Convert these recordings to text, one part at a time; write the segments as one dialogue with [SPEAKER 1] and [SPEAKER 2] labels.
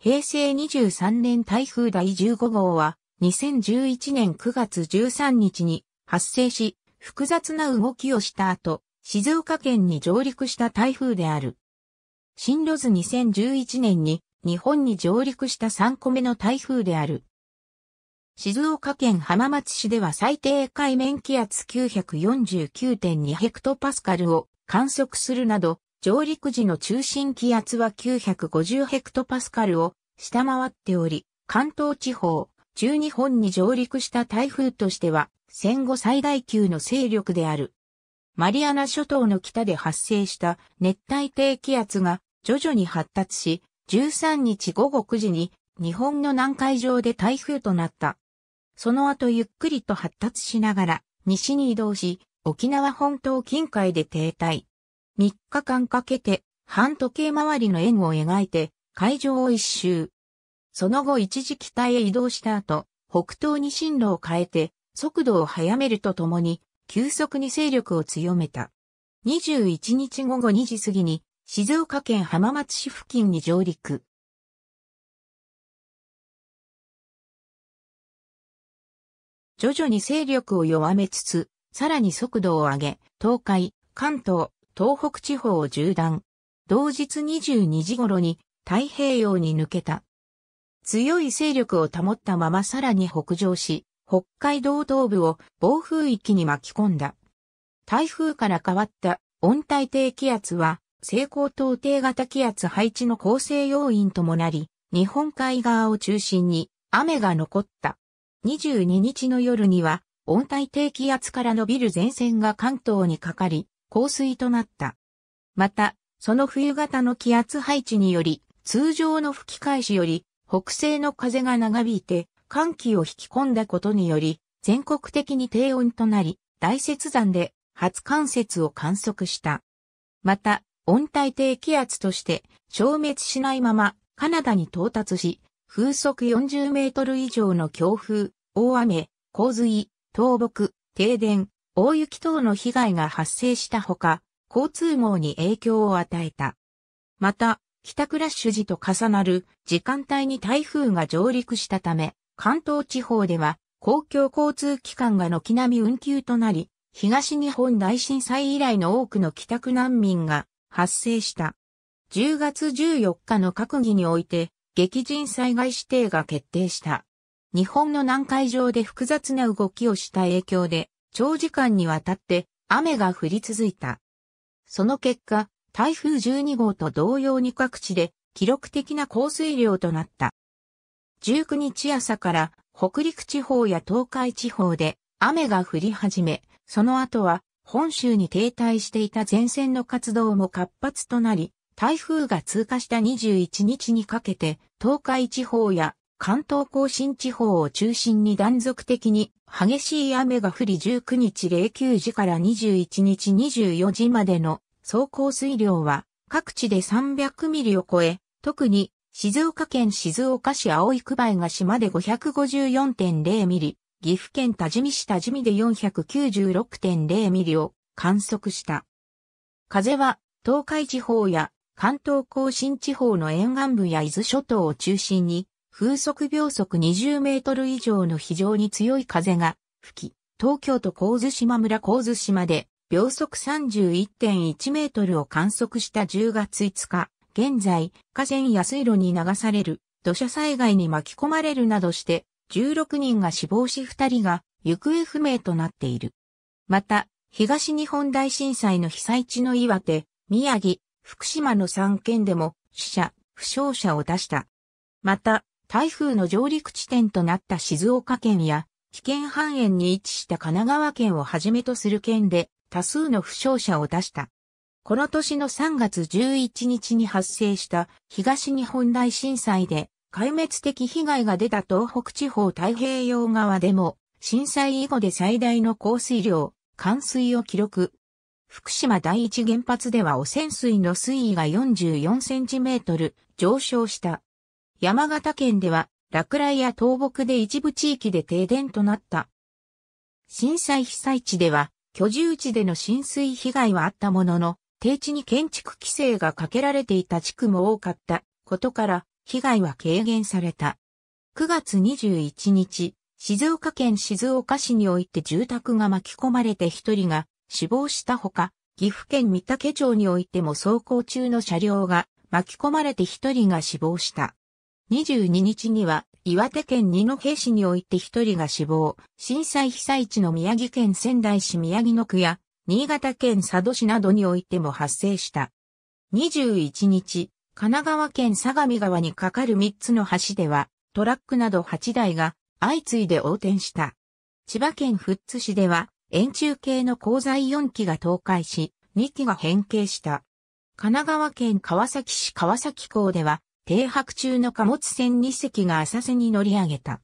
[SPEAKER 1] 平成23年台風第15号は、2011年9月13日に発生し、複雑な動きをした後、静岡県に上陸した台風である。進路図2011年に日本に上陸した3個目の台風である。静岡県浜松市では最低海面気圧949.2ヘクトパスカルを観測するなど上陸時の中心気圧は950ヘクトパスカルを下回っており、関東地方、中日本に上陸した台風としては戦後最大級の勢力である。マリアナ諸島の北で発生した熱帯低気圧が徐々に発達し、13日午後9時に日本の南海上で台風となった。その後ゆっくりと発達しながら西に移動し、沖縄本島近海で停滞。3日間かけて、半時計回りの円を描いて、海上を一周。その後一時北へ移動した後、北東に進路を変えて、速度を速めるとともに、急速に勢力を強めた。21日午後2時過ぎに、静岡県浜松市付近に上陸。徐々に勢力を弱めつつ、さらに速度を上げ、東海、関東、東北地方を縦断。同日22時頃に太平洋に抜けた。強い勢力を保ったままさらに北上し、北海道東部を暴風域に巻き込んだ。台風から変わった温帯低気圧は西高東低型気圧配置の構成要因ともなり、日本海側を中心に雨が残った。22日の夜には温帯低気圧から伸びる前線が関東にかかり、降水となった。また、その冬型の気圧配置により、通常の吹き返しより、北西の風が長引いて、寒気を引き込んだことにより、全国的に低温となり、大雪山で初冠雪を観測した。また、温帯低気圧として消滅しないままカナダに到達し、風速40メートル以上の強風、大雨、洪水、倒木、停電、大雪等の被害が発生したほか、交通網に影響を与えた。また、帰宅ラッシュ時と重なる時間帯に台風が上陸したため、関東地方では公共交通機関が軒並み運休となり、東日本大震災以来の多くの帰宅難民が発生した。10月14日の閣議において、激甚災害指定が決定した。日本の南海上で複雑な動きをした影響で、長時間にわたって雨が降り続いた。その結果、台風12号と同様に各地で記録的な降水量となった。19日朝から北陸地方や東海地方で雨が降り始め、その後は本州に停滞していた前線の活動も活発となり、台風が通過した21日にかけて東海地方や関東甲信地方を中心に断続的に激しい雨が降り19日09時から21日24時までの総降水量は各地で300ミリを超え、特に静岡県静岡市葵区梅が島で554.0ミリ、岐阜県多治見市多治見で496.0ミリを観測した。風は東海地方や関東甲信地方の沿岸部や伊豆諸島を中心に風速秒速20メートル以上の非常に強い風が吹き、東京都神津島村神津島で秒速31.1メートルを観測した10月5日、現在、河川や水路に流される土砂災害に巻き込まれるなどして、16人が死亡し2人が行方不明となっている。また、東日本大震災の被災地の岩手、宮城、福島の3県でも死者、負傷者を出した。また、台風の上陸地点となった静岡県や、危険半円に位置した神奈川県をはじめとする県で多数の負傷者を出した。この年の3月11日に発生した東日本大震災で壊滅的被害が出た東北地方太平洋側でも震災以後で最大の降水量、冠水を記録。福島第一原発では汚染水の水位が44センチメートル上昇した。山形県では落雷や倒木で一部地域で停電となった。震災被災地では居住地での浸水被害はあったものの、低地に建築規制がかけられていた地区も多かったことから被害は軽減された。9月21日、静岡県静岡市において住宅が巻き込まれて一人が死亡したほか、岐阜県三宅町においても走行中の車両が巻き込まれて一人が死亡した。22日には岩手県二戸市において一人が死亡、震災被災地の宮城県仙台市宮城野区や新潟県佐渡市などにおいても発生した。21日、神奈川県相模川に架かる3つの橋では、トラックなど8台が相次いで横転した。千葉県富津市では、円柱形の鋼材4基が倒壊し、2基が変形した。神奈川県川崎市川崎港では、停泊中の貨物船2隻が浅瀬に乗り上げた。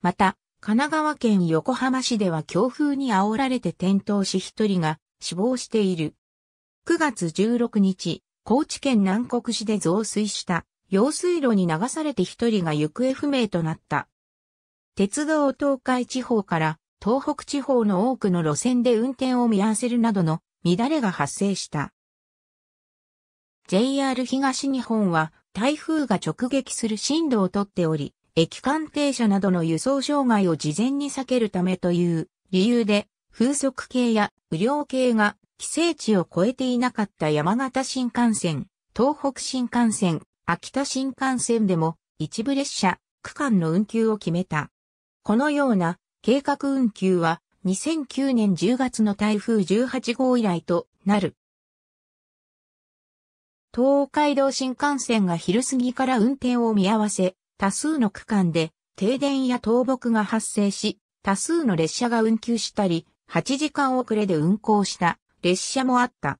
[SPEAKER 1] また、神奈川県横浜市では強風に煽られて転倒し1人が死亡している。9月16日、高知県南国市で増水した用水路に流されて1人が行方不明となった。鉄道東海地方から東北地方の多くの路線で運転を見合わせるなどの乱れが発生した。JR 東日本は台風が直撃する進路をとっており、駅関停車などの輸送障害を事前に避けるためという理由で、風速計や雨量計が規制値を超えていなかった山形新幹線、東北新幹線、秋田新幹線でも一部列車、区間の運休を決めた。このような計画運休は2009年10月の台風18号以来となる。東海道新幹線が昼過ぎから運転を見合わせ、多数の区間で停電や倒木が発生し、多数の列車が運休したり、8時間遅れで運行した列車もあった。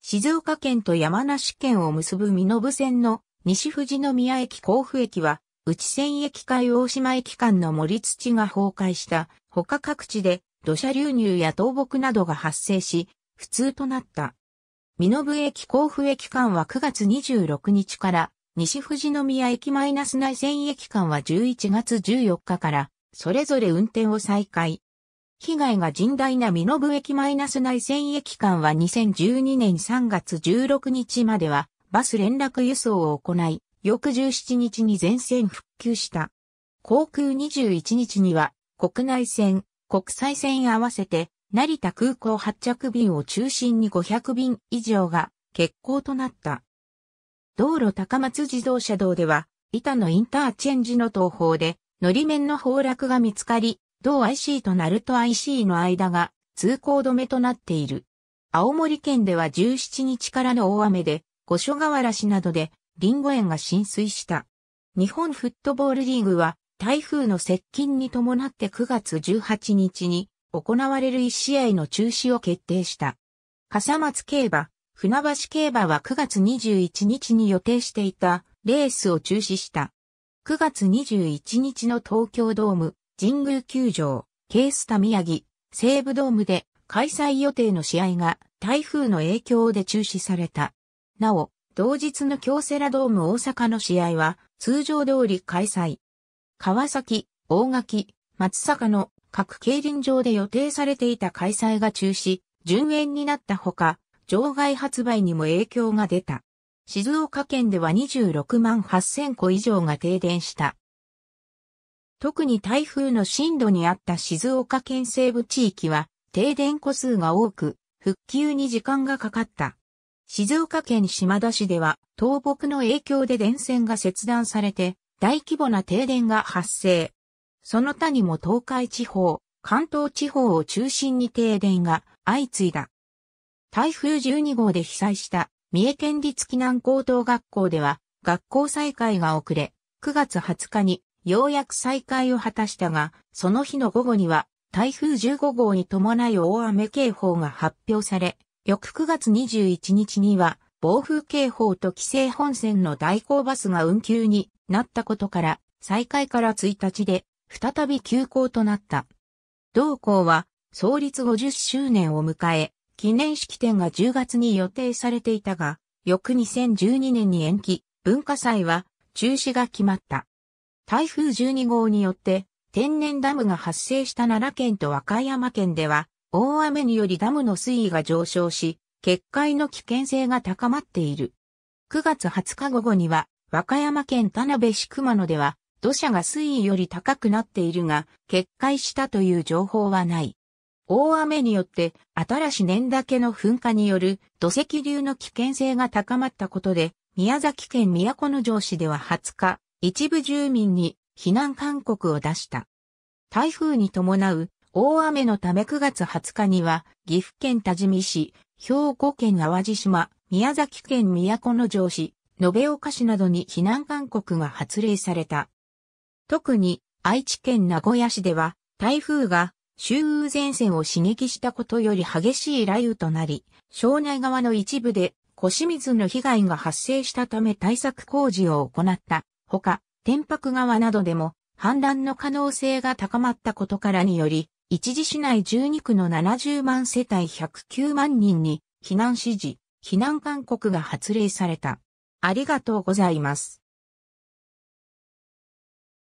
[SPEAKER 1] 静岡県と山梨県を結ぶ身延線の西富士宮駅甲府駅は、内線駅海大島駅間の森土が崩壊した他各地で土砂流入や倒木などが発生し、不通となった。身延駅甲府駅間は9月26日から、西富士宮駅マイナス内線駅間は11月14日から、それぞれ運転を再開。被害が甚大な身延駅マイナス内線駅間は2012年3月16日までは、バス連絡輸送を行い、翌17日に全線復旧した。航空21日には、国内線、国際線合わせて、成田空港発着便を中心に500便以上が欠航となった。道路高松自動車道では、板のインターチェンジの東方で、乗り面の崩落が見つかり、同 IC と鳴門 IC の間が通行止めとなっている。青森県では17日からの大雨で、五所川原市などで、リンゴ園が浸水した。日本フットボールリーグは、台風の接近に伴って9月18日に、行われる1試合の中止を決定した。笠松競馬、船橋競馬は9月21日に予定していたレースを中止した。9月21日の東京ドーム、神宮球場、ケースタ宮城、西武ドームで開催予定の試合が台風の影響で中止された。なお、同日の京セラドーム大阪の試合は通常通り開催。川崎、大垣、松坂の各競輪場で予定されていた開催が中止、順延になったほか、場外発売にも影響が出た。静岡県では26万8000戸以上が停電した。特に台風の進路にあった静岡県西部地域は停電戸数が多く、復旧に時間がかかった。静岡県島田市では倒木の影響で電線が切断されて大規模な停電が発生。その他にも東海地方、関東地方を中心に停電が相次いだ。台風12号で被災した三重県立機南高等学校では学校再開が遅れ、9月20日にようやく再開を果たしたが、その日の午後には台風15号に伴い大雨警報が発表され、翌9月21日には暴風警報と規制本線の代行バスが運休になったことから、再開から1日で再び休校となった。同校は創立50周年を迎え、記念式典が10月に予定されていたが、翌2012年に延期、文化祭は中止が決まった。台風12号によって天然ダムが発生した奈良県と和歌山県では、大雨によりダムの水位が上昇し、決壊の危険性が高まっている。9月20日午後には、和歌山県田辺市熊野では、土砂が水位より高くなっているが、決壊したという情報はない。大雨によって、新し年岳の噴火による土石流の危険性が高まったことで、宮崎県都城市では20日、一部住民に避難勧告を出した。台風に伴う大雨のため9月20日には、岐阜県多治見市、兵庫県淡路島、宮崎県都城市、延岡市などに避難勧告が発令された。特に愛知県名古屋市では台風が周雨前線を刺激したことより激しい雷雨となり、庄内川の一部で小清水の被害が発生したため対策工事を行った。ほか、天白川などでも氾濫の可能性が高まったことからにより、一時市内12区の70万世帯109万人に避難指示、避難勧告が発令された。ありがとうございます。